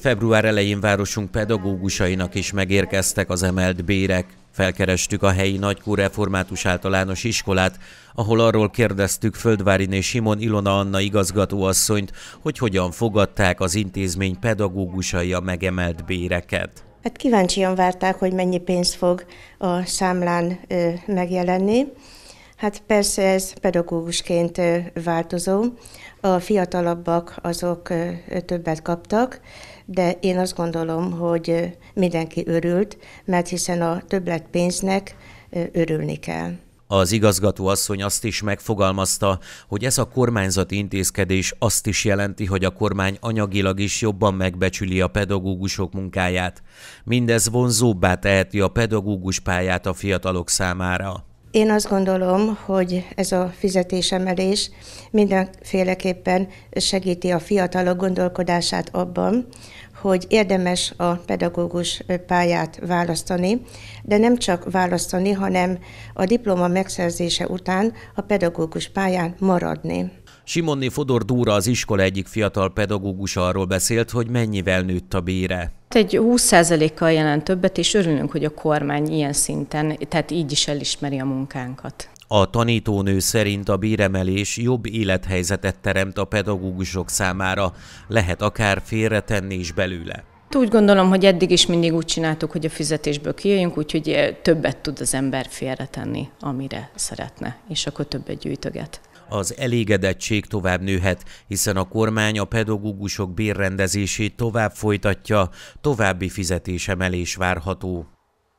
Február elején városunk pedagógusainak is megérkeztek az emelt bérek. Felkerestük a helyi Nagykó Református Általános Iskolát, ahol arról kérdeztük Földváriné Simon Ilona Anna igazgatóasszonyt, hogy hogyan fogadták az intézmény pedagógusai a megemelt béreket. Hát kíváncsian várták, hogy mennyi pénz fog a számlán megjelenni. Hát persze ez pedagógusként változó. A fiatalabbak azok többet kaptak, de én azt gondolom, hogy mindenki örült, mert hiszen a pénznek örülni kell. Az igazgató asszony azt is megfogalmazta, hogy ez a kormányzati intézkedés azt is jelenti, hogy a kormány anyagilag is jobban megbecsüli a pedagógusok munkáját. Mindez vonzóbbá teheti a pedagógus pályát a fiatalok számára. Én azt gondolom, hogy ez a fizetésemelés mindenféleképpen segíti a fiatalok gondolkodását abban, hogy érdemes a pedagógus pályát választani, de nem csak választani, hanem a diploma megszerzése után a pedagógus pályán maradni. Simonné Fodor Dúra, az iskola egyik fiatal pedagógusa arról beszélt, hogy mennyivel nőtt a bére egy 20%-kal jelent többet, és örülünk, hogy a kormány ilyen szinten, tehát így is elismeri a munkánkat. A tanítónő szerint a béremelés jobb élethelyzetet teremt a pedagógusok számára, lehet akár félretenni is belőle. Úgy gondolom, hogy eddig is mindig úgy csináltuk, hogy a fizetésből kijöjjünk, úgyhogy eh, többet tud az ember félretenni, amire szeretne, és akkor többet gyűjtöget az elégedettség tovább nőhet, hiszen a kormány a pedagógusok bérrendezését tovább folytatja, további fizetésemelés várható.